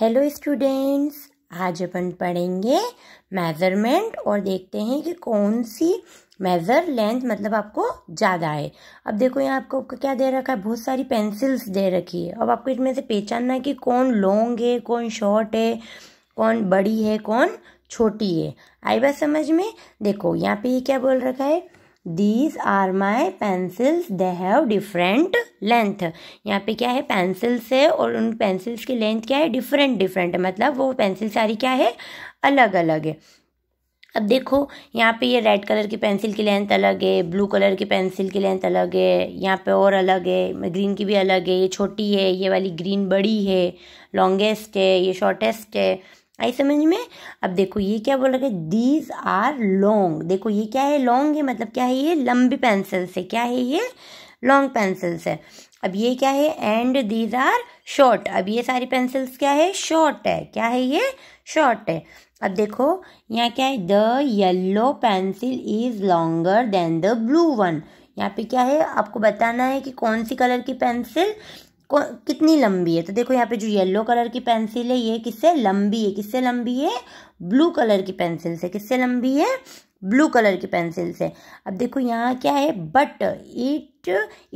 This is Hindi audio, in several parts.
हेलो स्टूडेंट्स आज अपन पढ़ेंगे मेज़रमेंट और देखते हैं कि कौन सी मेज़र लेंथ मतलब आपको ज़्यादा है अब देखो यहाँ आपको क्या दे रखा है बहुत सारी पेंसिल्स दे रखी है अब आपको इसमें से पहचानना है कि कौन लॉन्ग है कौन शॉर्ट है कौन बड़ी है कौन छोटी है आई बात समझ में देखो यहाँ पे ये क्या बोल रखा है these are my pencils they have different length यहाँ पे क्या है पेंसिल्स है और उन पेंसिल्स की लेंथ क्या है डिफरेंट डिफरेंट है मतलब वो पेंसिल सारी क्या है अलग अलग है अब देखो यहाँ पे ये रेड कलर की पेंसिल की लेंथ अलग है ब्लू कलर की पेंसिल की लेंथ अलग है यहाँ पे और अलग है ग्रीन की भी अलग है ये छोटी है ये वाली ग्रीन बड़ी है लॉन्गेस्ट है ये शॉर्टेस्ट है आई समझ में अब देखो ये क्या बोल रखा है दीज आर लॉन्ग देखो ये क्या है लॉन्ग है मतलब क्या है ये लंबी पेंसिल्स है क्या है ये लॉन्ग पेंसिल्स है अब ये क्या है एंड दीज आर शॉर्ट अब ये सारी पेंसिल्स क्या है शॉर्ट है क्या है ये शॉर्ट है अब देखो यहाँ क्या है the yellow pencil is longer than the blue one यहाँ पे क्या है आपको बताना है कि कौन सी कलर की पेंसिल कितनी लंबी है तो देखो यहाँ पे जो येलो कलर की पेंसिल है ये किससे लंबी है किससे लंबी है ब्लू कलर की पेंसिल से किससे लंबी है ब्लू कलर की पेंसिल से अब देखो यहाँ क्या है but it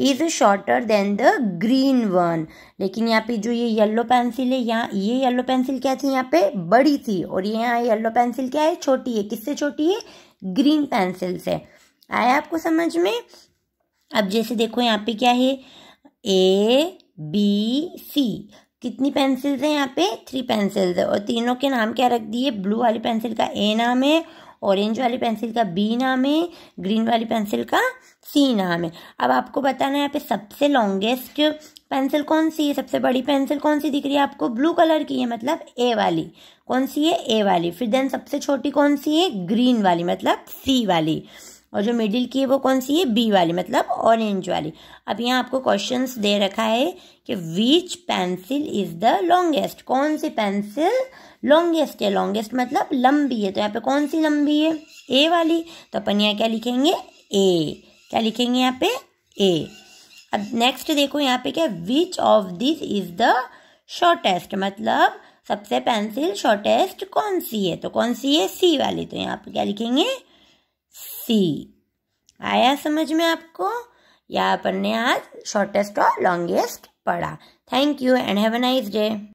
is shorter than the green one लेकिन यहाँ पे जो ये येलो पेंसिल है यहाँ ये येलो पेंसिल क्या थी यहाँ पे बड़ी थी और ये यहाँ येलो पेंसिल क्या है छोटी है किससे छोटी है ग्रीन पेंसिल से आया आपको समझ में अब जैसे देखो यहाँ पे क्या है ए बी सी कितनी पेंसिल्स हैं यहाँ पे थ्री पेंसिल्स है और तीनों के नाम क्या रख दिए ब्लू वाली पेंसिल का ए नाम है ऑरेंज वाली पेंसिल का बी नाम है ग्रीन वाली पेंसिल का सी नाम है अब आपको बताना है यहाँ पे सबसे लॉन्गेस्ट पेंसिल कौन सी है सबसे बड़ी पेंसिल कौन सी दिख रही है आपको ब्लू कलर की है मतलब ए वाली कौन सी है ए वाली फिर देन सबसे छोटी कौन सी है ग्रीन वाली मतलब सी वाली और जो मिडिल की है वो कौन सी है बी वाली मतलब ऑरेंज वाली अब यहाँ आपको क्वेश्चन दे रखा है कि which pencil is the longest कौन सी पेंसिल लॉन्गेस्ट है लॉन्गेस्ट मतलब लंबी है तो यहाँ पे कौन सी लंबी है ए वाली तो अपन यहाँ क्या लिखेंगे ए क्या लिखेंगे यहाँ पे ए अब नेक्स्ट देखो यहाँ पे क्या which of this is the shortest मतलब सबसे पेंसिल शॉर्टेस्ट कौन सी है तो कौन सी है सी वाली तो यहाँ पे क्या लिखेंगे सी आया समझ में आपको या अपन ने आज शॉर्टेस्ट और लॉन्गेस्ट पढ़ा thank you and have a nice day